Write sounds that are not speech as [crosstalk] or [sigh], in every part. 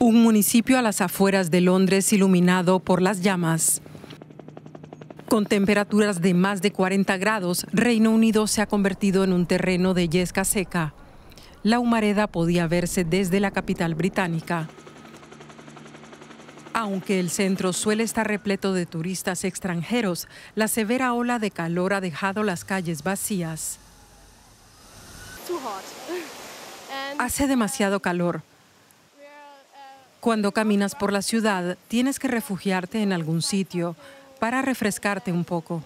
un municipio a las afueras de Londres iluminado por las llamas. Con temperaturas de más de 40 grados, Reino Unido se ha convertido en un terreno de yesca seca. La humareda podía verse desde la capital británica. Aunque el centro suele estar repleto de turistas extranjeros, la severa ola de calor ha dejado las calles vacías. [laughs] Hace demasiado calor, cuando caminas por la ciudad, tienes que refugiarte en algún sitio para refrescarte un poco.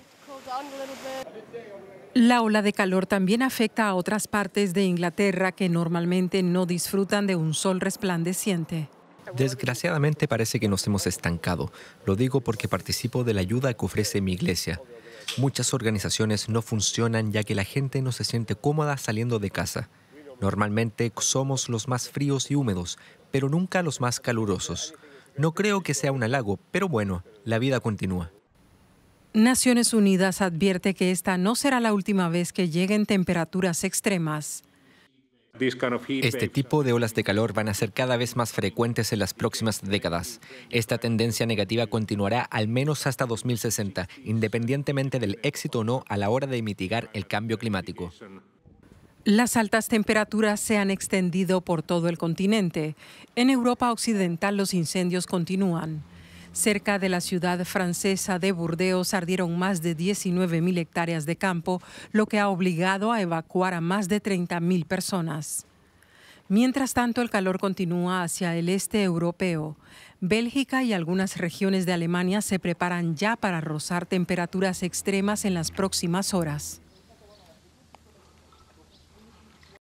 La ola de calor también afecta a otras partes de Inglaterra que normalmente no disfrutan de un sol resplandeciente. Desgraciadamente parece que nos hemos estancado. Lo digo porque participo de la ayuda que ofrece mi iglesia. Muchas organizaciones no funcionan ya que la gente no se siente cómoda saliendo de casa. Normalmente somos los más fríos y húmedos, pero nunca los más calurosos. No creo que sea un halago, pero bueno, la vida continúa. Naciones Unidas advierte que esta no será la última vez que lleguen temperaturas extremas. Este tipo de olas de calor van a ser cada vez más frecuentes en las próximas décadas. Esta tendencia negativa continuará al menos hasta 2060, independientemente del éxito o no a la hora de mitigar el cambio climático. Las altas temperaturas se han extendido por todo el continente. En Europa Occidental los incendios continúan. Cerca de la ciudad francesa de Burdeos ardieron más de 19.000 hectáreas de campo, lo que ha obligado a evacuar a más de 30.000 personas. Mientras tanto, el calor continúa hacia el este europeo. Bélgica y algunas regiones de Alemania se preparan ya para rozar temperaturas extremas en las próximas horas.